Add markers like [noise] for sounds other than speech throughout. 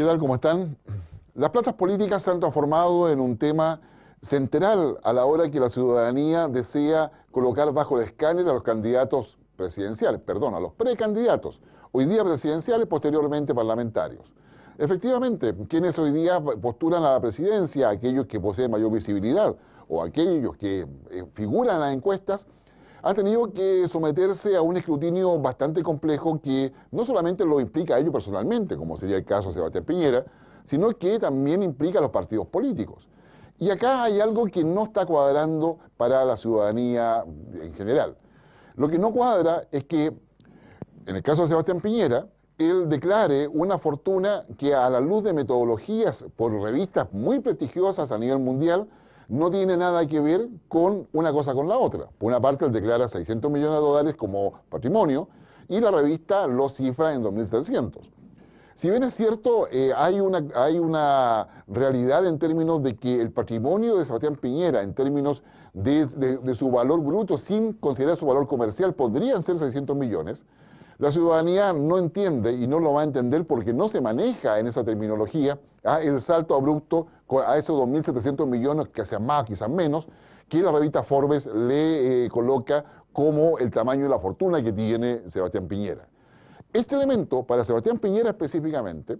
¿Qué tal? ¿Cómo están? Las plantas políticas se han transformado en un tema central a la hora que la ciudadanía desea colocar bajo el escáner a los candidatos presidenciales, perdón, a los precandidatos, hoy día presidenciales, posteriormente parlamentarios. Efectivamente, quienes hoy día postulan a la presidencia, aquellos que poseen mayor visibilidad o aquellos que eh, figuran en las encuestas, ha tenido que someterse a un escrutinio bastante complejo que no solamente lo implica a ellos personalmente, como sería el caso de Sebastián Piñera, sino que también implica a los partidos políticos. Y acá hay algo que no está cuadrando para la ciudadanía en general. Lo que no cuadra es que, en el caso de Sebastián Piñera, él declare una fortuna que a la luz de metodologías por revistas muy prestigiosas a nivel mundial, no tiene nada que ver con una cosa con la otra. Por una parte, él declara 600 millones de dólares como patrimonio y la revista lo cifra en 2.300. Si bien es cierto, eh, hay, una, hay una realidad en términos de que el patrimonio de Sebastián Piñera, en términos de, de su valor bruto, sin considerar su valor comercial, podrían ser 600 millones. La ciudadanía no entiende y no lo va a entender porque no se maneja en esa terminología ¿ah? el salto abrupto a esos 2.700 millones, que sea más, quizás menos, que la revista Forbes le eh, coloca como el tamaño de la fortuna que tiene Sebastián Piñera. Este elemento, para Sebastián Piñera específicamente,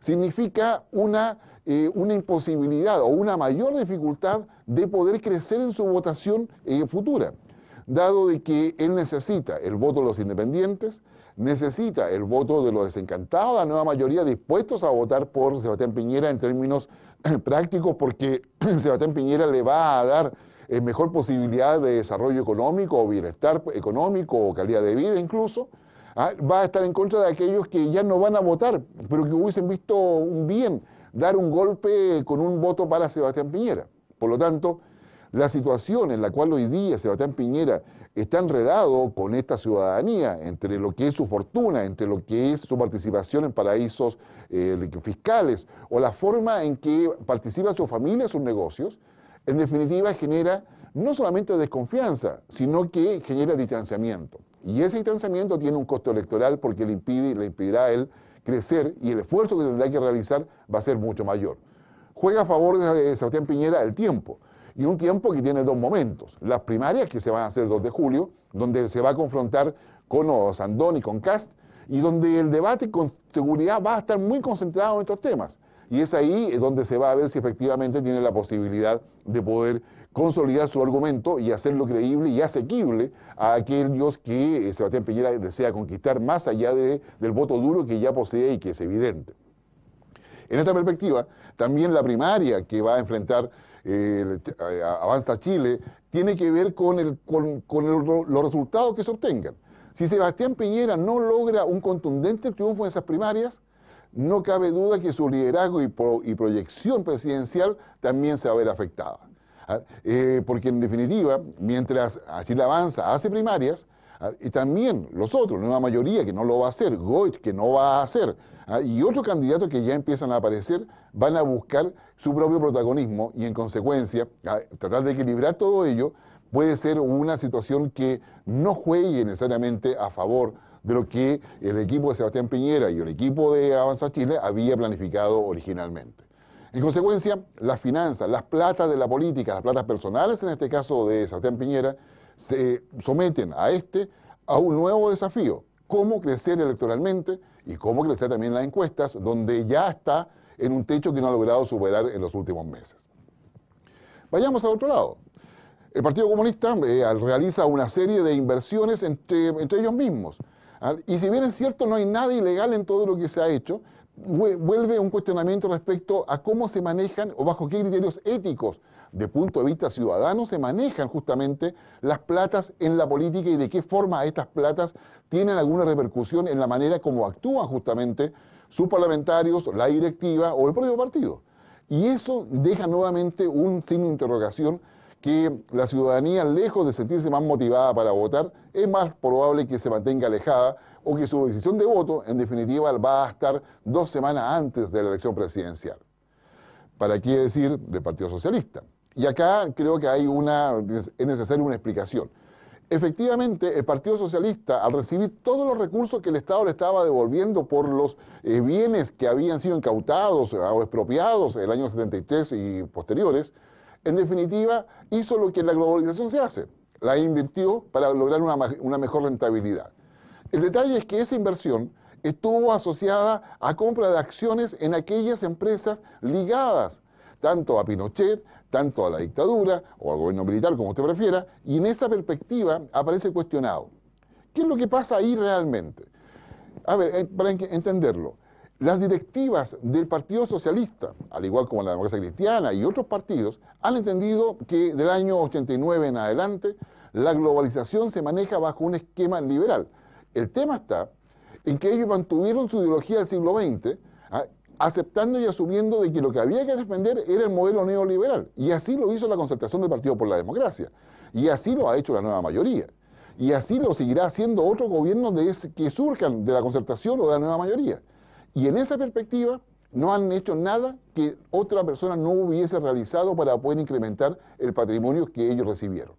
significa una, eh, una imposibilidad o una mayor dificultad de poder crecer en su votación eh, futura, dado de que él necesita el voto de los independientes, necesita el voto de los desencantados, la nueva mayoría dispuestos a votar por Sebastián Piñera en términos [clears throat] prácticos, porque [clears throat] Sebastián Piñera le va a dar eh, mejor posibilidad de desarrollo económico o bienestar económico o calidad de vida incluso. ¿ah? Va a estar en contra de aquellos que ya no van a votar, pero que hubiesen visto un bien dar un golpe con un voto para Sebastián Piñera. Por lo tanto, la situación en la cual hoy día Sebastián Piñera está enredado con esta ciudadanía, entre lo que es su fortuna, entre lo que es su participación en paraísos eh, fiscales o la forma en que participa su familia sus negocios, en definitiva genera no solamente desconfianza, sino que genera distanciamiento. Y ese distanciamiento tiene un costo electoral porque le impide, le impedirá a él crecer y el esfuerzo que tendrá que realizar va a ser mucho mayor. Juega a favor de eh, Sebastián Piñera el tiempo y un tiempo que tiene dos momentos. Las primarias que se van a hacer el 2 de julio, donde se va a confrontar con Sandón y con Cast, y donde el debate con seguridad va a estar muy concentrado en estos temas. Y es ahí donde se va a ver si efectivamente tiene la posibilidad de poder consolidar su argumento y hacerlo creíble y asequible a aquellos que eh, Sebastián Piñera desea conquistar más allá del voto duro que ya posee y que es evidente. En esta perspectiva, también la primaria que va a enfrentar eh, eh, Avanza Chile tiene que ver con, el, los resultados que se obtengan. Si Sebastián Piñera no logra un contundente triunfo en esas primarias, no cabe duda que su liderazgo y, proyección presidencial también se va a ver afectada. Ah, eh, porque en definitiva, mientras Chile Avanza hace primarias, Ah, y también los otros, Nueva Mayoría, que no lo va a hacer, Goit, que no va a hacer, ah, y otros candidatos que ya empiezan a aparecer, van a buscar su propio protagonismo y en consecuencia ah, tratar de equilibrar todo ello puede ser una situación que no juegue necesariamente a favor de lo que el equipo de Sebastián Piñera y el equipo de Avanza Chile había planificado originalmente. En consecuencia, las finanzas, las platas de la política, las platas personales, en este caso de Sebastián Piñera, se someten a este a un nuevo desafío, cómo crecer electoralmente y cómo crecer también en las encuestas, donde ya está en un techo que no ha logrado superar en los últimos meses. Vayamos al otro lado. El Partido Comunista eh, realiza una serie de inversiones entre ellos mismos. Ah, y si bien es cierto, no hay nada ilegal en todo lo que se ha hecho, vuelve un cuestionamiento respecto a cómo se manejan o bajo qué criterios éticos, de punto de vista ciudadano, se manejan justamente las platas en la política y de qué forma estas platas tienen alguna repercusión en la manera como actúan justamente sus parlamentarios, la directiva o el propio partido. Y eso deja nuevamente un signo de interrogación que la ciudadanía, lejos de sentirse más motivada para votar, es más probable que se mantenga alejada o que su decisión de voto, en definitiva, va a estar dos semanas antes de la elección presidencial. ¿Para qué decir del Partido Socialista? Y acá creo que hay una, es necesaria una explicación. Efectivamente, el Partido Socialista, al recibir todos los recursos que el Estado le estaba devolviendo por los eh, bienes que habían sido incautados o expropiados en el año 73 y posteriores, en definitiva, hizo lo que en la globalización se hace, la invirtió para lograr una, mejor rentabilidad. El detalle es que esa inversión estuvo asociada a compra de acciones en aquellas empresas ligadas tanto a Pinochet, tanto a la dictadura o al gobierno militar, como usted prefiera, y en esa perspectiva aparece cuestionado. ¿Qué es lo que pasa ahí realmente? A ver, para entenderlo, las directivas del Partido Socialista, al igual como la Democracia Cristiana y otros partidos, han entendido que del año 89 en adelante la globalización se maneja bajo un esquema liberal. El tema está en que ellos mantuvieron su ideología del siglo XX, ah, aceptando y asumiendo de que lo que había que defender era el modelo neoliberal. Y así lo hizo la concertación del Partido por la Democracia. Y así lo ha hecho la nueva mayoría. Y así lo seguirá haciendo otros gobierno de que surjan de la concertación o de la nueva mayoría. Y en esa perspectiva, no han hecho nada que otra persona no hubiese realizado para poder incrementar el patrimonio que ellos recibieron.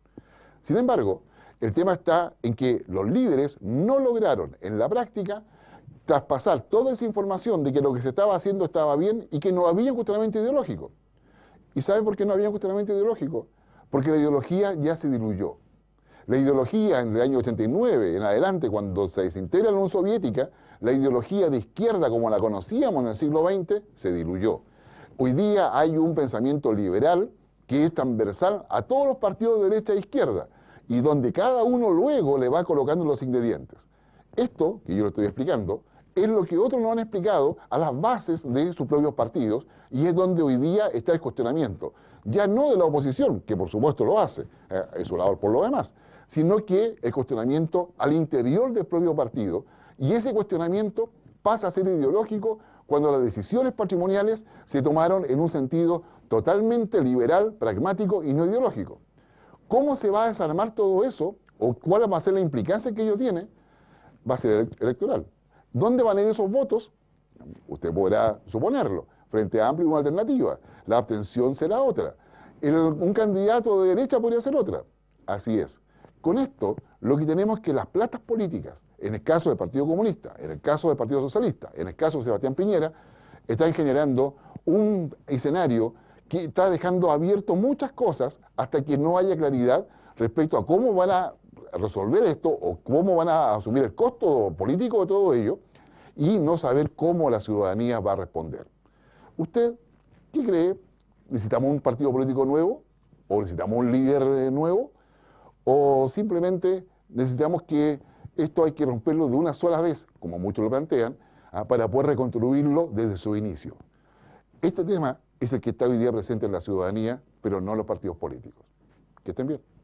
Sin embargo, el tema está en que los líderes no lograron en la práctica traspasar toda esa información de que lo que se estaba haciendo estaba bien y que no había justamente ideológico. ¿Y saben por qué no había justamente ideológico? Porque la ideología ya se diluyó. La ideología en el año 89 en adelante, cuando se desintegra la Unión Soviética, la ideología de izquierda como la conocíamos en el siglo XX se diluyó. Hoy día hay un pensamiento liberal que es transversal a todos los partidos de derecha e izquierda y donde cada uno luego le va colocando los ingredientes. Esto, que yo lo estoy explicando, es lo que otros no han explicado a las bases de sus propios partidos y es donde hoy día está el cuestionamiento. Ya no de la oposición, que por supuesto lo hace, eh, es su labor por lo demás, sino que el cuestionamiento al interior del propio partido. Y ese cuestionamiento pasa a ser ideológico cuando las decisiones patrimoniales se tomaron en un sentido totalmente liberal, pragmático y no ideológico. ¿Cómo se va a desarmar todo eso? ¿O cuál va a ser la implicancia que ello tiene? Va a ser electoral. ¿Dónde van a ir esos votos? Usted podrá suponerlo. Frente a Amplio una alternativa. La abstención será otra. un candidato de derecha podría ser otra. Así es. Con esto, lo que tenemos es que las platas políticas, en el caso del Partido Comunista, en el caso del Partido Socialista, en el caso de Sebastián Piñera, están generando un escenario que está dejando abierto muchas cosas hasta que no haya claridad respecto a cómo van a resolver esto o cómo van a asumir el costo político de todo ello y no saber cómo la ciudadanía va a responder. ¿Usted qué cree? ¿Necesitamos un partido político nuevo? ¿O necesitamos un líder eh, nuevo? o simplemente necesitamos que esto hay que romperlo de una sola vez, como muchos lo plantean, ah, para poder reconstruirlo desde su inicio. Este tema es el que está hoy día presente en la ciudadanía, pero no en los partidos políticos. Que estén bien.